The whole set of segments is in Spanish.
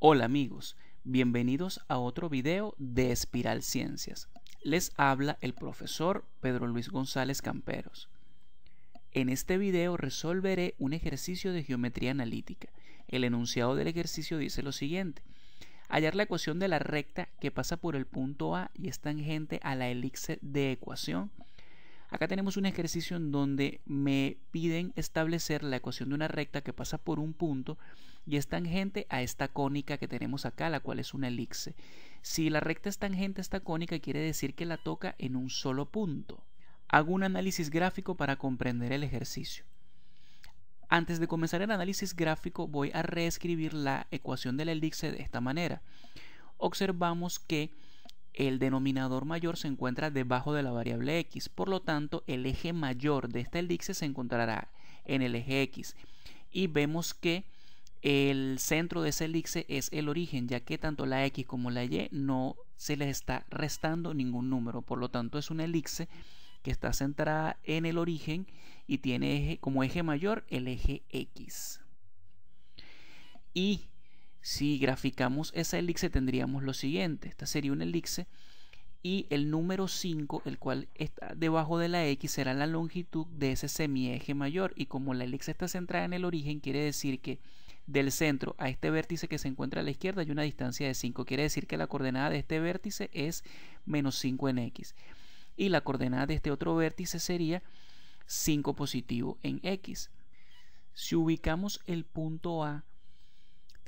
Hola amigos, bienvenidos a otro video de Espiral Ciencias. Les habla el profesor Pedro Luis González Camperos. En este video resolveré un ejercicio de geometría analítica. El enunciado del ejercicio dice lo siguiente. Hallar la ecuación de la recta que pasa por el punto A y es tangente a la elipse de ecuación Acá tenemos un ejercicio en donde me piden establecer la ecuación de una recta que pasa por un punto y es tangente a esta cónica que tenemos acá, la cual es una elipse. Si la recta es tangente a esta cónica, quiere decir que la toca en un solo punto. Hago un análisis gráfico para comprender el ejercicio. Antes de comenzar el análisis gráfico, voy a reescribir la ecuación de la elipse de esta manera. Observamos que el denominador mayor se encuentra debajo de la variable x, por lo tanto el eje mayor de esta elipse se encontrará en el eje x y vemos que el centro de ese elipse es el origen, ya que tanto la x como la y no se les está restando ningún número, por lo tanto es una elipse que está centrada en el origen y tiene como eje mayor el eje x. Y si graficamos esa elipse tendríamos lo siguiente. Esta sería una elipse y el número 5, el cual está debajo de la X, será la longitud de ese semieje mayor. Y como la elipse está centrada en el origen, quiere decir que del centro a este vértice que se encuentra a la izquierda hay una distancia de 5. Quiere decir que la coordenada de este vértice es menos 5 en X. Y la coordenada de este otro vértice sería 5 positivo en X. Si ubicamos el punto A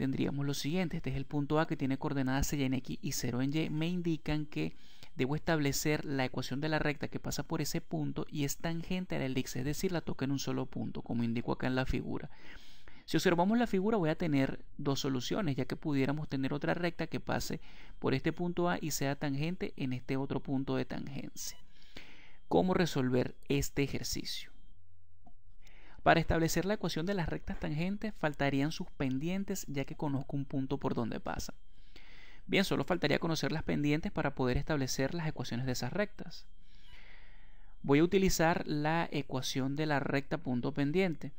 tendríamos lo siguiente. Este es el punto A que tiene coordenadas y en X y 0 en Y. Me indican que debo establecer la ecuación de la recta que pasa por ese punto y es tangente a la elixir, es decir, la toca en un solo punto, como indico acá en la figura. Si observamos la figura voy a tener dos soluciones, ya que pudiéramos tener otra recta que pase por este punto A y sea tangente en este otro punto de tangencia. ¿Cómo resolver este ejercicio? Para establecer la ecuación de las rectas tangentes faltarían sus pendientes ya que conozco un punto por donde pasa. Bien, solo faltaría conocer las pendientes para poder establecer las ecuaciones de esas rectas. Voy a utilizar la ecuación de la recta punto pendiente.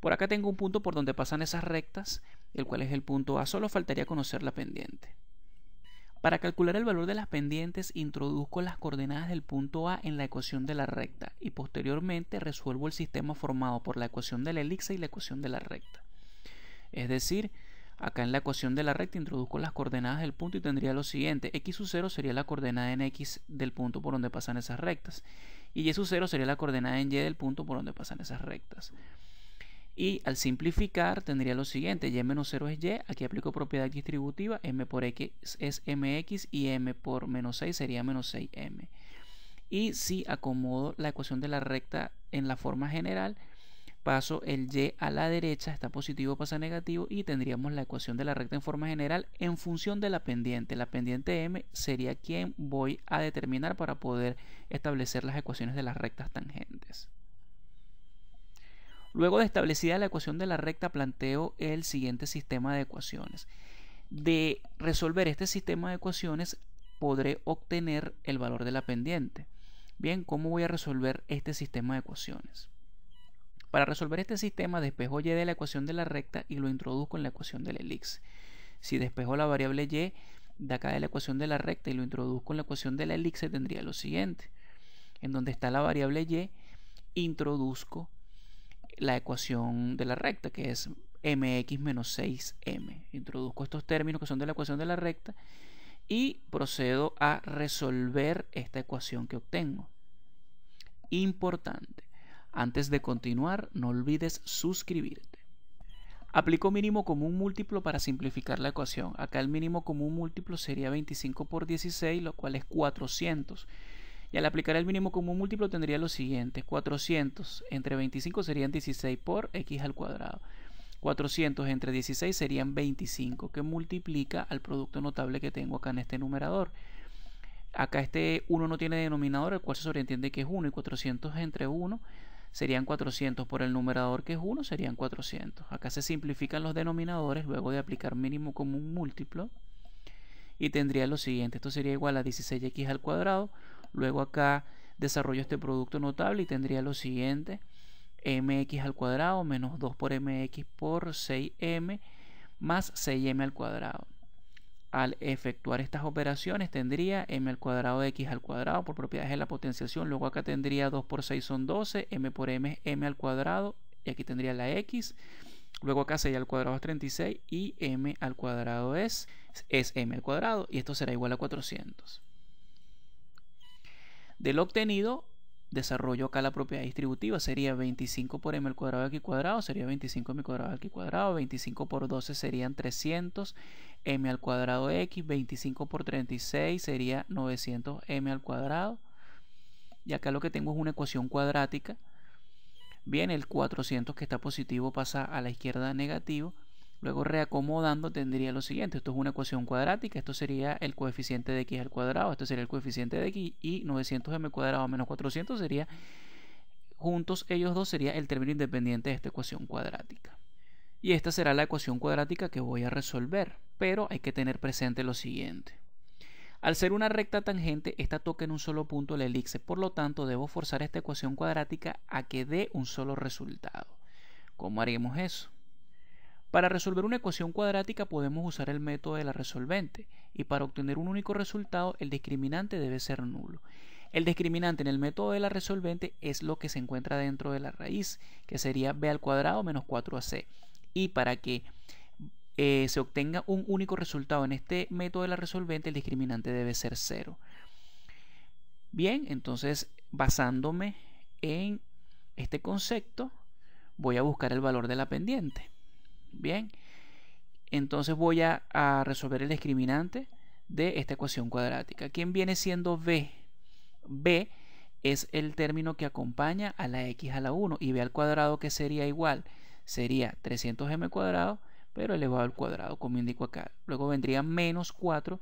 Por acá tengo un punto por donde pasan esas rectas, el cual es el punto A. Solo faltaría conocer la pendiente. Para calcular el valor de las pendientes introduzco las coordenadas del punto A en la ecuación de la recta y posteriormente resuelvo el sistema formado por la ecuación de la elipse y la ecuación de la recta. Es decir, acá en la ecuación de la recta introduzco las coordenadas del punto y tendría lo siguiente, x sub 0 sería la coordenada en x del punto por donde pasan esas rectas y y sub 0 sería la coordenada en y del punto por donde pasan esas rectas. Y al simplificar tendría lo siguiente, y menos 0 es y, aquí aplico propiedad distributiva, m por x es mx y m por menos 6 sería menos 6m. Y si acomodo la ecuación de la recta en la forma general, paso el y a la derecha, está positivo, pasa negativo y tendríamos la ecuación de la recta en forma general en función de la pendiente. La pendiente m sería quien voy a determinar para poder establecer las ecuaciones de las rectas tangentes. Luego de establecida la ecuación de la recta, planteo el siguiente sistema de ecuaciones. De resolver este sistema de ecuaciones, podré obtener el valor de la pendiente. Bien, ¿cómo voy a resolver este sistema de ecuaciones? Para resolver este sistema, despejo y de la ecuación de la recta y lo introduzco en la ecuación del elixir. Si despejo la variable y de acá de la ecuación de la recta y lo introduzco en la ecuación de la elixir, tendría lo siguiente. En donde está la variable y, introduzco la ecuación de la recta, que es mx menos 6m. Introduzco estos términos que son de la ecuación de la recta y procedo a resolver esta ecuación que obtengo. Importante, antes de continuar no olvides suscribirte. Aplico mínimo común múltiplo para simplificar la ecuación. Acá el mínimo común múltiplo sería 25 por 16, lo cual es 400 y al aplicar el mínimo común múltiplo tendría lo siguiente, 400 entre 25 serían 16 por x al cuadrado. 400 entre 16 serían 25, que multiplica al producto notable que tengo acá en este numerador. Acá este 1 no tiene denominador, el cual se sobreentiende que es 1, y 400 entre 1 serían 400 por el numerador que es 1, serían 400. Acá se simplifican los denominadores luego de aplicar mínimo común múltiplo y tendría lo siguiente, esto sería igual a 16x al cuadrado Luego acá desarrollo este producto notable y tendría lo siguiente. mx al cuadrado menos 2 por mx por 6m más 6m al cuadrado. Al efectuar estas operaciones tendría m al cuadrado de x al cuadrado por propiedades de la potenciación. Luego acá tendría 2 por 6 son 12, m por m es m al cuadrado y aquí tendría la x. Luego acá 6 al cuadrado es 36 y m al cuadrado es, es m al cuadrado y esto será igual a 400. De lo obtenido, desarrollo acá la propiedad distributiva. Sería 25 por m al cuadrado de cuadrado, sería 25 m cuadrado de al cuadrado. 25 por 12 serían 300 m al cuadrado x. 25 por 36 sería 900 m al cuadrado. Y acá lo que tengo es una ecuación cuadrática. Bien, el 400 que está positivo pasa a la izquierda negativo. Luego reacomodando tendría lo siguiente, esto es una ecuación cuadrática, esto sería el coeficiente de x al cuadrado, esto sería el coeficiente de x y 900m cuadrado menos 400 sería, juntos ellos dos sería el término independiente de esta ecuación cuadrática. Y esta será la ecuación cuadrática que voy a resolver, pero hay que tener presente lo siguiente. Al ser una recta tangente, esta toca en un solo punto la elipse, por lo tanto debo forzar esta ecuación cuadrática a que dé un solo resultado. ¿Cómo haremos eso? Para resolver una ecuación cuadrática podemos usar el método de la resolvente y para obtener un único resultado el discriminante debe ser nulo. El discriminante en el método de la resolvente es lo que se encuentra dentro de la raíz, que sería b al cuadrado menos 4ac. Y para que eh, se obtenga un único resultado en este método de la resolvente, el discriminante debe ser 0. Bien, entonces basándome en este concepto, voy a buscar el valor de la pendiente. Bien, entonces voy a, resolver el discriminante de esta ecuación cuadrática. ¿Quién viene siendo b? b es el término que acompaña a la x a la 1 y b al cuadrado que sería igual. Sería 300m cuadrado, pero elevado al cuadrado, como indico acá. Luego vendría menos 4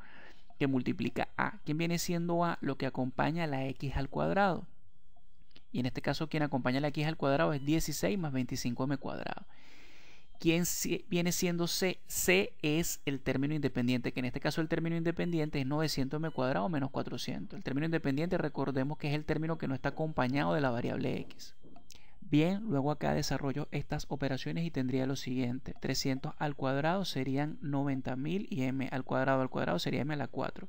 que multiplica a. ¿Quién viene siendo a? Lo que acompaña a la x al cuadrado. Y en este caso, quien acompaña a la x al cuadrado es 16 más 25m cuadrado. ¿Quién viene siendo C? C es el término independiente, que en este caso el término independiente es 900m cuadrado menos 400. El término independiente recordemos que es el término que no está acompañado de la variable x. Bien, luego acá desarrollo estas operaciones y tendría lo siguiente. 300 al cuadrado serían 90.000 y m al cuadrado al cuadrado sería m a la 4.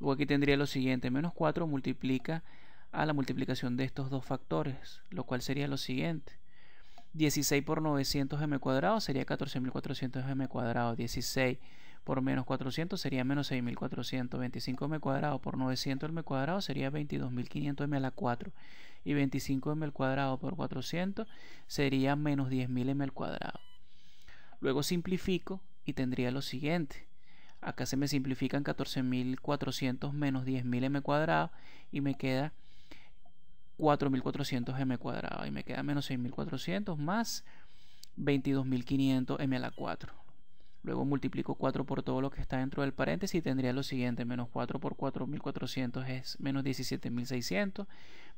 Luego aquí tendría lo siguiente, menos 4 multiplica a la multiplicación de estos dos factores, lo cual sería lo siguiente. 16 por 900 m cuadrado sería 14.400 m cuadrado. 16 por menos 400 sería menos 6.400. 25 m cuadrado por 900 m cuadrado sería 22.500 m a la 4. Y 25 m cuadrado por 400 sería menos 10.000 m al cuadrado. Luego simplifico y tendría lo siguiente. Acá se me simplifican 14.400 menos 10.000 m cuadrado y me queda 4400m cuadrado. Y me queda menos 6400 más 22.500m a la 4. Luego multiplico 4 por todo lo que está dentro del paréntesis y tendría lo siguiente, menos 4 por 4.400 es menos 17.600,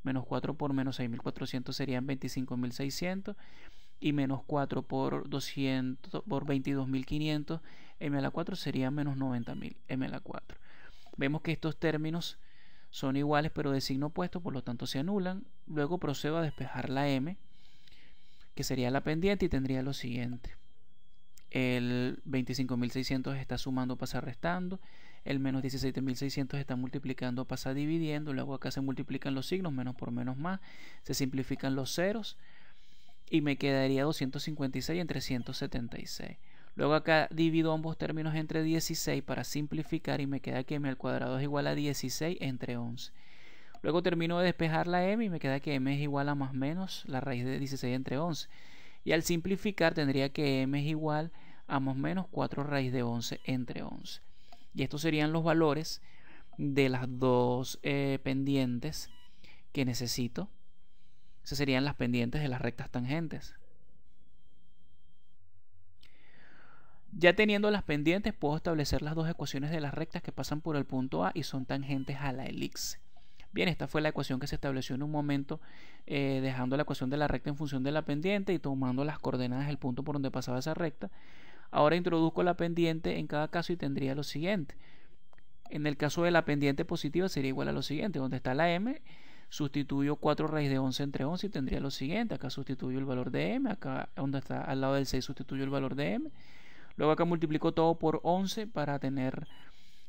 menos 4 por menos 6.400 serían 25.600 y menos 4 por, 200, 22.500 m a la 4 sería menos 90.000 m a la 4. Vemos que estos términos son iguales pero de signo opuesto, por lo tanto se anulan. Luego procedo a despejar la M, que sería la pendiente y tendría lo siguiente. El 25.600 está sumando, pasa restando. El menos 17.600 está multiplicando, pasa dividiendo. Luego acá se multiplican los signos, menos por menos más. Se simplifican los ceros. Y me quedaría 256 entre 176. Luego acá divido ambos términos entre 16 para simplificar y me queda que m al cuadrado es igual a 16 entre 11. Luego termino de despejar la m y me queda que m es igual a más menos la raíz de 16 entre 11. Y al simplificar tendría que m es igual a más menos 4 raíz de 11 entre 11. Y estos serían los valores de las dos eh, pendientes que necesito. Esas serían las pendientes de las rectas tangentes. Ya teniendo las pendientes, puedo establecer las dos ecuaciones de las rectas que pasan por el punto A y son tangentes a la elipse. Bien, esta fue la ecuación que se estableció en un momento, eh, dejando la ecuación de la recta en función de la pendiente y tomando las coordenadas del punto por donde pasaba esa recta. Ahora introduzco la pendiente en cada caso y tendría lo siguiente. En el caso de la pendiente positiva sería igual a lo siguiente, donde está la m, sustituyo 4 raíz de 11 entre 11 y tendría lo siguiente, acá sustituyo el valor de m, acá donde está al lado del 6 sustituyo el valor de m, Luego acá multiplico todo por 11 para tener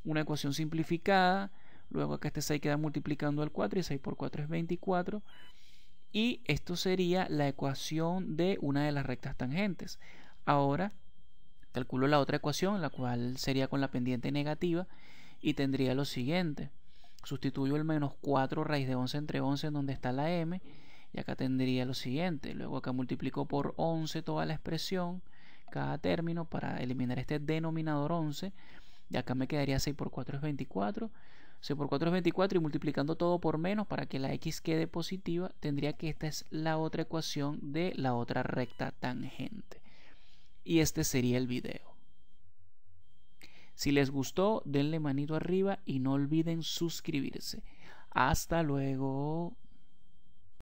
una ecuación simplificada. Luego acá este 6 queda multiplicando al 4 y 6 por 4 es 24. Y esto sería la ecuación de una de las rectas tangentes. Ahora calculo la otra ecuación, la cual sería con la pendiente negativa y tendría lo siguiente. Sustituyo el menos 4 raíz de 11 entre 11 en donde está la m y acá tendría lo siguiente. Luego acá multiplico por 11 toda la expresión cada término para eliminar este denominador 11. Y acá me quedaría 6 por 4 es 24. 6 por 4 es 24 y multiplicando todo por menos para que la x quede positiva, tendría que esta es la otra ecuación de la otra recta tangente. Y este sería el video. Si les gustó, denle manito arriba y no olviden suscribirse. Hasta luego.